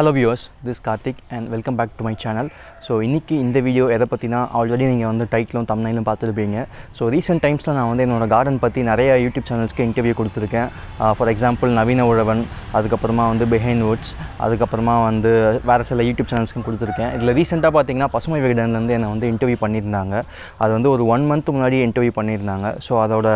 Hello viewers, this is Karthik and welcome back to my channel. So இன்றைக்கி இந்த video எதை பற்றினா already நீங்கள் வந்து டைட்டிலும் தம்னைலும் பார்த்துருப்பீங்க ஸோ ரீசெண்ட் டைம்ஸில் நான் வந்து என்னோடய கார்டன் பற்றி நிறையா யூடியூப் சேனல்ஸ்க்கு இன்டர்வியூ கொடுத்துருக்கேன் ஃபார் எக்ஸாம்பிள் நவீன உழவன் அதுக்கப்புறமா வந்து பிஹைன் வுட்ஸ் அதுக்கப்புறமா வந்து வேறு சில யூடியூப் சேனல்ஸ்க்கும் கொடுத்துருக்கேன் இதில் ரீசெண்டாக பார்த்தீங்கன்னா பசுமை விகடன்லேருந்து என்னை வந்து இன்டர்வியூ பண்ணியிருந்தாங்க அது வந்து ஒரு ஒன் மந்த் முன்னாடி இன்டர்வியூ பண்ணியிருந்தாங்க ஸோ அதோட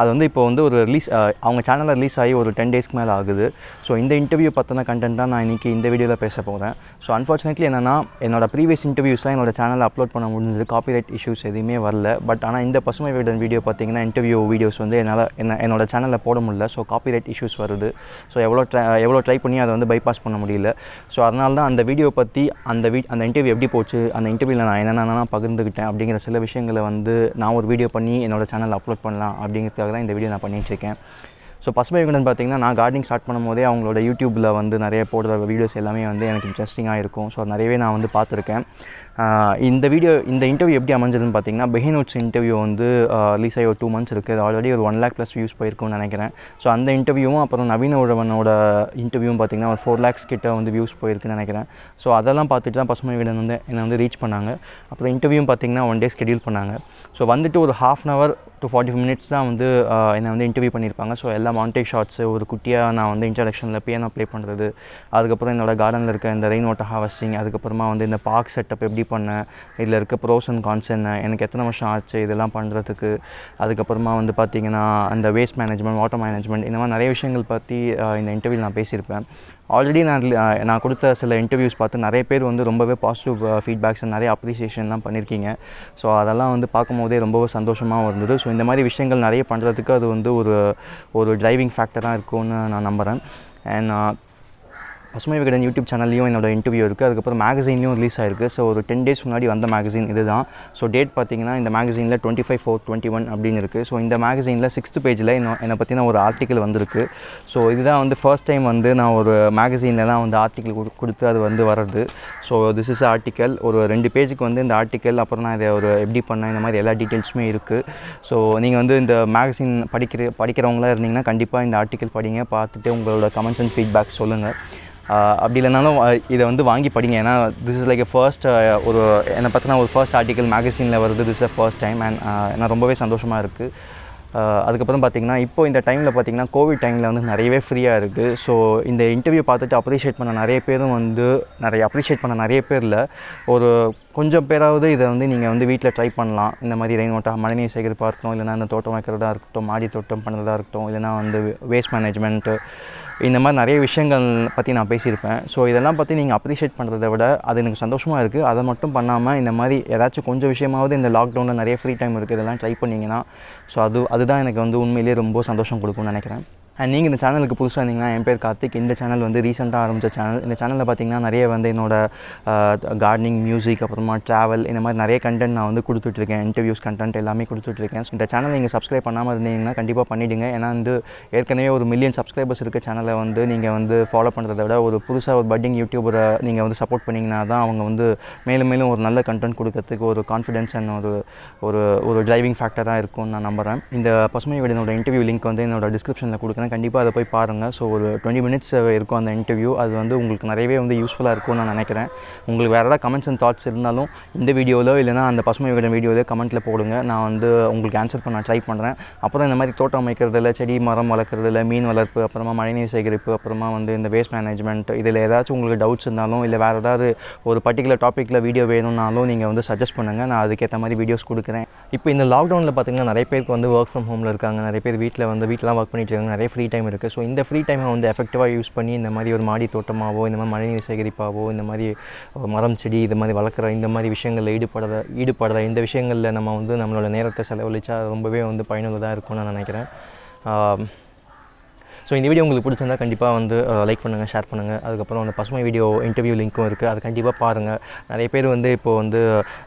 அது வந்து இப்போ வந்து ஒரு ரிலீஸ் அவங்க சேனலில் ரிலீஸ் ஆகி ஒரு டென் டேஸ்க்கு மேலே ஆகுது ஸோ இந்த இன்டர்வியூ பற்றின கண்டென்ட் தான் நான் இன்றைக்கி இந்த வீடியோவில் பேச போகிறேன் ஸோ அன்ஃபார்ச்சுனேட்லி என்னென்னா என்னோடய ப்ரீ ப்ரீவியஸ் இன்டர்வியூஸ்லாம் என்னோட சேனலில் அப்லோட் பண்ண முடிஞ்சது காப்பிரைட் இஷ்யூஸ் எதுவுமே வரல பட் ஆனால் இந்த பசுமை வீடன் வீடியோ பார்த்தீங்கன்னா இன்டர்வியூ வீடியோஸ் வந்து என்னால் என்ன என்னோட சேனலில் போட முடியல ஸோ காப்பிரைட் இஷ்யூஸ் வருது ஸோ எவ்வளோ ட்ரை எவ்வளோ ட்ரை பண்ணி அதை வந்து பைபாஸ் பண்ண முடியல ஸோ அதனால தான் அந்த வீடியோ பற்றி அந்த வீ அந்த இன்டர்வியூ எப்படி போச்சு அந்த இன்டர்வியூவில் நான் என்னென்னலாம் பகிர்ந்துக்கிட்டேன் அப்படிங்கிற சில விஷயங்களை வந்து நான் ஒரு வீடியோ பண்ணி என்னோடய சேனலில் அப்லோட் பண்ணலாம் அப்படிங்கிறதுக்காக தான் இந்த வீடியோ நான் பண்ணிகிட்ருக்கேன் ஸோ பசுமை விகடன் பார்த்திங்கன்னா நான் கார்டனிங் ஸ்டார்ட் பண்ணும்போதே அவங்களோட யூடியூப்பில் வந்து நிறைய போடுற வீடியோஸ் எல்லாமே வந்து எனக்கு இன்ட்ரெஸ்டிங்காக இருக்கும் ஸோ நிறையவே நான் வந்து பார்த்துருக்கேன் இந்த வீடியோ இந்த இன்டர்வியூ எப்படி அமைஞ்சதுன்னு பார்த்தீங்கன்னா பெஹினோட்ஸ் இன்டர்வியூ வந்து ரிலீஸ் ஆகி ஒரு டூ மந்த்ஸ் இருக்குது ஆல்ரெடி ஒரு ஒன் லேக் ப்ளஸ் வியூஸ் போயிருக்கும்னு நினைக்கிறேன் ஸோ அந்த இன்டர்வியூவும் அப்புறம் நவீன உழவனோட இன்டர்வியூவும் பார்த்திங்கன்னா ஒரு ஃபோர் லேக்ஸ் கிட்ட வந்து வியூஸ் போயிருக்குன்னு நினைக்கிறேன் ஸோ அதெல்லாம் பார்த்துட்டு தான் பசுமை விகடன் வந்து என்னை வந்து ரீச் பண்ணாங்க அப்புறம் இன்டர்வியூவும் பார்த்திங்கன்னா ஒன் டே ஸ்கெடியூல் பண்ணாங்க ஸோ வந்துட்டு ஒரு half an hour to forty five minutes தான் வந்து என்னை வந்து இன்டர்வியூ பண்ணியிருப்பாங்க ஸோ எல்லா மாண்டேக் ஷாட்ஸு ஒரு குட்டியாக நான் வந்து இன்ட்ரடக்ஷனில் பியானோ ப்ளே பண்ணுறது அதுக்கப்புறம் என்னோடய கார்டனில் இருக்க இந்த ரெயின் வாட்டர் ஹார்வெஸ்டிங் அதுக்கப்புறமா வந்து இந்த பார்க் செட்டப் எப்படி பண்ணேன் இதில் இருக்க ப்ரோஸ் அண்ட் கான்ஸ் என்ன எனக்கு எத்தனை வருஷம் ஆச்சு இதெல்லாம் பண்ணுறதுக்கு அதுக்கப்புறமா வந்து பார்த்திங்கன்னா அந்த வேஸ்ட் மேனேஜ்மெண்ட் வாட்டர் மேனேஜ்மெண்ட் இந்த மாதிரி நிறைய விஷயங்கள் பற்றி இந்த இன்டர்வியூ நான் பேசியிருப்பேன் ஆல்ரெடி நான் நான் கொடுத்த சில இன்டர்வியூஸ் பார்த்து நிறைய பேர் வந்து ரொம்பவே பாசிட்டிவ் ஃபீட்பேக்ஸ் நிறைய அப்ரிசியேஷன்லாம் பண்ணியிருக்கீங்க ஸோ அதெல்லாம் வந்து பார்க்கும்போதே ரொம்பவே சந்தோஷமாகவும் இருந்தது ஸோ ஸோ இந்த மாதிரி விஷயங்கள் நிறைய பண்ணுறதுக்கு அது வந்து ஒரு ஒரு டிரைவிங் ஃபேக்டராக இருக்கும்னு நான் நம்புகிறேன் அண்ட் பசுமை விகடன் யூடியூப் சேனல்லையும் என்னோடய இன்டர்வியூ இருக்குது அதுக்கப்புறம் மேகசின்லையும் ரிலீஸ் ஆயிருக்கு ஸோ ஒரு டென் டேஸ் முன்னாடி வந்த மேகசின் இது தான் ஸோ டேட் பார்த்தீங்கன்னா இந்த மேகசினில் twenty five four twenty one அப்படின்னு இருக்குது ஸோ இந்த மேகசினில் சிக்ஸ்த்து பேஜில் என்ன என்னை பற்றின ஒரு ஆர்டிக்கல் வந்திருக்கு ஸோ இதுதான் வந்து ஃபர்ஸ்ட் டைம் வந்து நான் ஒரு மேகசின்லலாம் வந்து ஆர்டிக்கல் கொடுத்து அது வந்து வர்றது ஸோ திஸ் இஸ் ஆர்டிக்கல் ஒரு ரெண்டு பேஜுக்கு வந்து இந்த ஆர்டிக்கல் அப்புறம் நான் இதை ஒரு எப்படி பண்ணேன் இந்த மாதிரி எல்லா டீட்டெயில்ஸுமே இருக்குது ஸோ நீங்கள் வந்து இந்த மேகசின் படிக்கிற படிக்கிறவங்களாக இருந்தீங்கன்னா கண்டிப்பாக இந்த ஆர்டிக்கல் படிங்க பார்த்துட்டு உங்களோட கமெண்ட்ஸ் அண்ட் ஃபீட்பேக் சொல்லுங்கள் அப்படி இல்லைனாலும் இதை வந்து வாங்கி படிங்க ஏன்னா this is like a first ஒரு என்னை பார்த்தினா ஒரு ஃபர்ஸ்ட் ஆர்டிக்கல் மேகசினில் வருது this a first time and நான் ரொம்பவே சந்தோஷமாக இருக்குது அதுக்கப்புறம் பார்த்திங்கன்னா இப்போ இந்த டைமில் பார்த்திங்கன்னா கோவிட் டைமில் வந்து நிறையவே ஃப்ரீயாக இருக்குது ஸோ இந்த இன்டர்வியூ பார்த்துட்டு அப்ரிஷியேட் பண்ண நிறைய பேரும் வந்து நிறைய அப்ரிஷியேட் பண்ண நிறைய பேரில் ஒரு கொஞ்சம் பேராவது இதை வந்து நீங்கள் வந்து வீட்டில் ட்ரை பண்ணலாம் இந்த மாதிரி ரெயின்வாட்டா மழைநீர் சேகரிப்பாக இருக்கட்டும் இல்லைனா இந்த தோட்டம் வைக்கிறதா இருக்கட்டும் மாடி தோட்டம் பண்ணுறதா இருக்கட்டும் இல்லைனா வந்து வேஸ்ட் மேனேஜ்மெண்ட்டு இந்த மாதிரி நிறைய விஷயங்கள் பற்றி நான் பேசியிருப்பேன் ஸோ இதெல்லாம் பற்றி நீங்கள் அப்ரிஷியேட் பண்ணுறதை விட அது எனக்கு சந்தோஷமாக இருக்குது அதை மட்டும் பண்ணாமல் இந்த மாதிரி ஏதாச்சும் கொஞ்சம் விஷயமாவது இந்த லாக்டவுனில் நிறைய ஃப்ரீ டைம் இருக்குது இதெல்லாம் ட்ரை பண்ணிங்கன்னா ஸோ அது அதுதான் எனக்கு வந்து உண்மையிலேயே ரொம்ப சந்தோஷம் கொடுக்கும்னு நினைக்கிறேன் அண்ட் நீங்கள் இந்த சேனலுக்கு புதுசாக இருந்தீங்கன்னா என் பேர் கார்த்திக் இந்த சேனல் வந்து ரீசெண்டாக ஆரம்பித்த சேனல் இந்த சேனலில் பார்த்தீங்கன்னா நிறைய வந்து என்னோடய கார்டனிங் மியூசிக் அப்புறமா ட்ராவல் இந்த மாதிரி நிறைய கண்டென்ட் நான் வந்து கொடுத்துட்ருக்கேன் இன்டர்வியூஸ் கண்டென்ட் எல்லாமே கொடுத்துட்ருக்கேன் இந்த சேனலை நீங்கள் சப்ஸ்கிரைப் பண்ணாமல் இருந்தீங்கன்னா கண்டிப்பாக பண்ணிவிடுங்க ஏன்னா வந்து ஏற்கனவே ஒரு மில்லியன் சப்ஸ்கிரைபர்ஸ் இருக்க சேனலை வந்து நீங்கள் வந்து ஃபாலோ பண்ணுறதை விட ஒரு புதுசாக ஒரு பட்டிங் யூடியூபரை நீங்கள் வந்து சப்போர்ட் பண்ணிங்கன்னா தான் அவங்க வந்து மேலும் மேலும் ஒரு நல்ல கண்டென்ட் கொடுக்கறதுக்கு ஒரு கான்ஃபிடென்ஸ் அண்ட் ஒரு ஒரு ஒரு டிரைவிங் ஃபேக்டராக இருக்கும்னு நான் நம்புகிறேன் இந்த பசுமை வீடு இன்டர்வியூ லிங்க் வந்து என்னோட டிஸ்கிரிப்ஷனில் கொடுக்குறேன் பண்ணால் கண்டிப்பாக அதை போய் பாருங்கள் ஸோ ஒரு டுவெண்ட்டி மினிட்ஸ் இருக்கும் அந்த இன்டர்வியூ அது வந்து உங்களுக்கு நிறையவே வந்து யூஸ்ஃபுல்லாக இருக்கும்னு நான் நினைக்கிறேன் உங்களுக்கு வேறு ஏதாவது கமெண்ட்ஸ் அண்ட் தாட்ஸ் இருந்தாலும் இந்த வீடியோவிலோ இல்லைனா அந்த பசுமை விகடன் வீடியோவிலோ கமெண்ட்டில் போடுங்க நான் வந்து உங்களுக்கு ஆன்சர் பண்ண ட்ரை பண்ணுறேன் அப்புறம் இந்த மாதிரி தோட்டம் அமைக்கிறதுல செடி மரம் வளர்க்குறதுல மீன் வளர்ப்பு அப்புறமா மழைநீர் சேகரிப்பு அப்புறமா வந்து இந்த வேஸ்ட் மேனேஜ்மெண்ட் இதில் ஏதாச்சும் உங்களுக்கு டவுட்ஸ் இருந்தாலும் இல்லை வேறு ஏதாவது ஒரு பர்டிகுலர் டாப்பிக்கில் வீடியோ வேணும்னாலும் நீங்கள் வந்து சஜஸ்ட் பண்ணுங்கள் நான் அதுக்கேற்ற மாதிரி வீடியோஸ் கொடுக்குறேன் இப்போ இந்த லாக்டவுனில் பார்த்திங்கன்னா நிறைய பேருக்கு வந்து ஒர்க் ஃப்ரம் ஹோமில் இருக்காங்க நிறைய பேர் வீட்டில் வந்து வீட்டிலாம் ஒர்க் பண்ணிட்டு இருக்காங்க நிறைய ஃப்ரீ டைம் இருக்குது ஸோ இந்த ஃப்ரீ டைமை வந்து எஃபெக்டிவாக யூஸ் பண்ணி இந்த மாதிரி ஒரு மாடி தோட்டமாகவோ இந்த மாதிரி மழைநீர் சேகரிப்பாகவோ இந்த மாதிரி மரம் செடி இது மாதிரி வளர்க்குற இந்த மாதிரி விஷயங்களில் ஈடுபடுற ஈடுபடுற இந்த விஷயங்களில் நம்ம வந்து நம்மளோட நேரத்தை செலவழித்தா ரொம்பவே வந்து பயனுள்ளதாக இருக்கும்னு நான் நினைக்கிறேன் ஸோ இந்த வீடியோ உங்களுக்கு பிடிச்சிருந்தா கண்டிப்பாக வந்து லைக் பண்ணுங்கள் ஷேர் பண்ணுங்கள் அதுக்கப்புறம் அந்த பசுமை வீடியோ இன்டர்வியூ லிங்க்கும் இருக்குது அது கண்டிப்பாக பாருங்கள் நிறைய பேர் வந்து இப்போது வந்து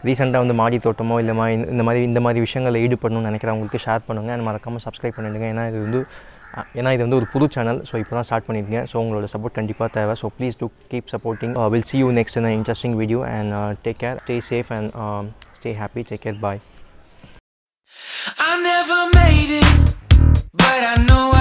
ரீசெண்டாக வந்து மாடி தோட்டமோ இல்லை இந்த மாதிரி இந்த மாதிரி விஷயங்களில் ஈடுபடணும்னு நினைக்கிறவங்களுக்கு ஷேர் பண்ணுங்கள் மறக்காமல் சப்ஸ்கிரைப் பண்ணிவிடுங்க ஏன்னா இது வந்து ஏன்னா இது வந்து ஒரு புது சேனல் ஸோ இப்போ தான் ஸ்டார்ட் பண்ணியிருக்கேன் ஸோ உங்களோட சப்போர்ட் கண்டிப்பாக தேவை so please do keep supporting will see you next என்ன interesting video and take care stay safe and stay happy take care bye I never made it, but I know I